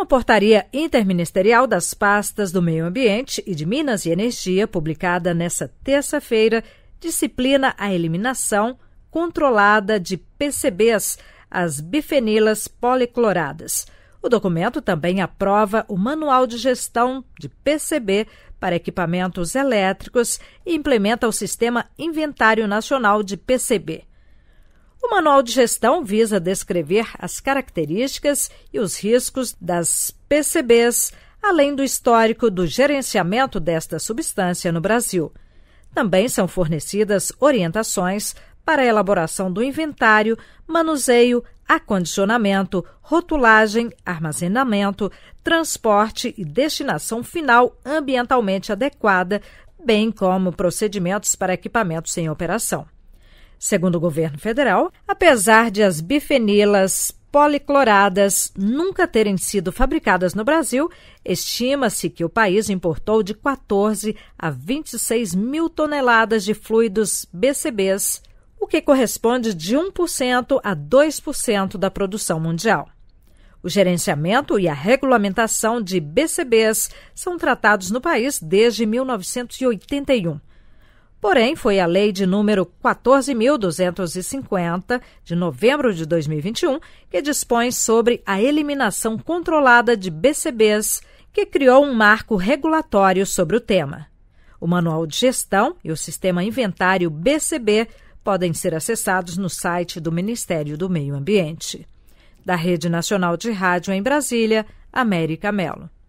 Uma portaria interministerial das pastas do Meio Ambiente e de Minas e Energia, publicada nesta terça-feira, disciplina a eliminação controlada de PCBs, as bifenilas policloradas. O documento também aprova o Manual de Gestão de PCB para equipamentos elétricos e implementa o Sistema Inventário Nacional de PCB. O manual de gestão visa descrever as características e os riscos das PCBs, além do histórico do gerenciamento desta substância no Brasil. Também são fornecidas orientações para a elaboração do inventário, manuseio, acondicionamento, rotulagem, armazenamento, transporte e destinação final ambientalmente adequada, bem como procedimentos para equipamentos em operação. Segundo o governo federal, apesar de as bifenilas policloradas nunca terem sido fabricadas no Brasil, estima-se que o país importou de 14 a 26 mil toneladas de fluidos BCBs, o que corresponde de 1% a 2% da produção mundial. O gerenciamento e a regulamentação de BCBs são tratados no país desde 1981. Porém, foi a lei de número 14.250, de novembro de 2021, que dispõe sobre a eliminação controlada de BCBs, que criou um marco regulatório sobre o tema. O Manual de Gestão e o Sistema Inventário BCB podem ser acessados no site do Ministério do Meio Ambiente. Da Rede Nacional de Rádio em Brasília, América Melo.